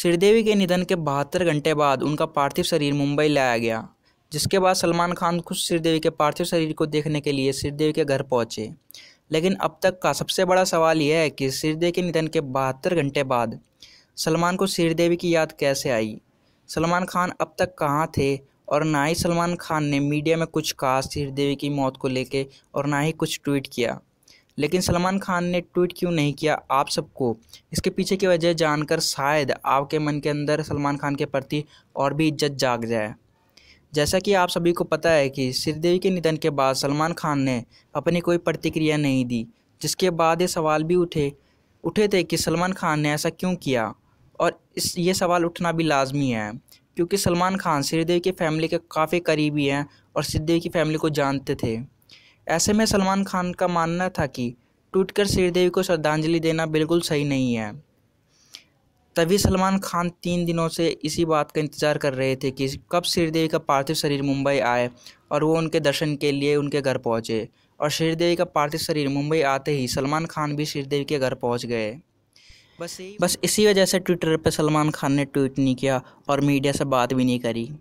श्रीदेवी के निधन के बहत्तर घंटे बाद उनका पार्थिव शरीर मुंबई लाया गया जिसके बाद सलमान खान खुद श्रीदेवी के पार्थिव शरीर को देखने के लिए श्रीदेवी के घर पहुंचे लेकिन अब तक का सबसे बड़ा सवाल यह है कि श्रीदेवी के निधन के बहत्तर घंटे बाद सलमान को श्रीदेवी की याद कैसे आई सलमान खान अब तक कहाँ थे और ना ही सलमान खान ने मीडिया में कुछ कहा श्रीदेवी की मौत को लेकर और ना ही कुछ ट्वीट किया लेकिन सलमान खान ने ट्वीट क्यों नहीं किया आप सबको इसके पीछे की वजह जानकर शायद आपके मन के अंदर सलमान खान के प्रति और भी इज्जत जाग जाए जैसा कि आप सभी को पता है कि श्रीदेवी के निधन के बाद सलमान खान ने अपनी कोई प्रतिक्रिया नहीं दी जिसके बाद ये सवाल भी उठे उठे थे कि सलमान खान ने ऐसा क्यों किया और इस ये सवाल उठना भी लाजमी है क्योंकि सलमान खान श्रीदेवी की फैमिली के काफ़ी करीबी हैं और श्रीदेवी की फैमिली को जानते थे ऐसे में सलमान खान का मानना था कि ट्वीट कर श्रीदेवी को श्रद्धांजलि देना बिल्कुल सही नहीं है तभी सलमान खान तीन दिनों से इसी बात का इंतज़ार कर रहे थे कि कब श्रीदेवी का पार्थिव शरीर मुंबई आए और वो उनके दर्शन के लिए उनके घर पहुँचे और श्रीदेवी का पार्थिव शरीर मुंबई आते ही सलमान खान भी श्रीदेवी के घर पहुँच गए बस बस इसी वजह से ट्विटर पर सलमान खान ने ट्वीट नहीं किया और मीडिया से बात भी नहीं करी